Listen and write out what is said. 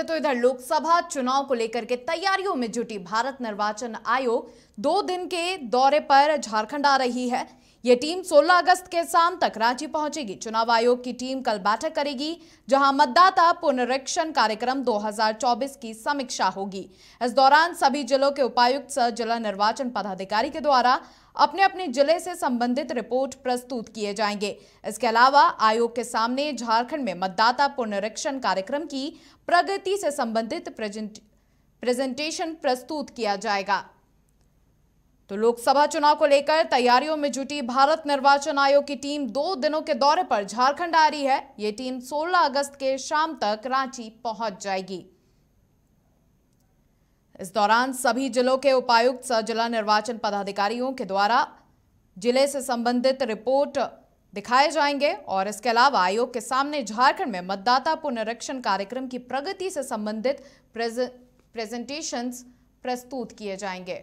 तो इधर लोकसभा चुनाव को लेकर के तैयारियों में जुटी भारत निर्वाचन आयोग दो दिन के दौरे पर झारखंड आ रही है ये टीम 16 अगस्त के शाम तक रांची पहुंचेगी चुनाव आयोग की टीम कल बैठक करेगी जहां मतदाता पुनरीक्षण कार्यक्रम 2024 की समीक्षा होगी इस दौरान सभी जिलों के उपायुक्त सह जिला निर्वाचन पदाधिकारी के द्वारा अपने अपने जिले से संबंधित रिपोर्ट प्रस्तुत किए जाएंगे इसके अलावा आयोग के सामने झारखंड में मतदाता पुनरीक्षण कार्यक्रम की प्रगति से संबंधित प्रेजेंटेशन प्रस्तुत किया जाएगा तो लोकसभा चुनाव को लेकर तैयारियों में जुटी भारत निर्वाचन आयोग की टीम दो दिनों के दौरे पर झारखंड आ रही है ये टीम 16 अगस्त के शाम तक रांची पहुंच जाएगी इस दौरान सभी जिलों के उपायुक्त सह जिला निर्वाचन पदाधिकारियों के द्वारा जिले से संबंधित रिपोर्ट दिखाए जाएंगे और इसके अलावा आयोग के सामने झारखंड में मतदाता पुनरीक्षण कार्यक्रम की प्रगति से संबंधित प्रेजेंटेशन प्रस्तुत किए जाएंगे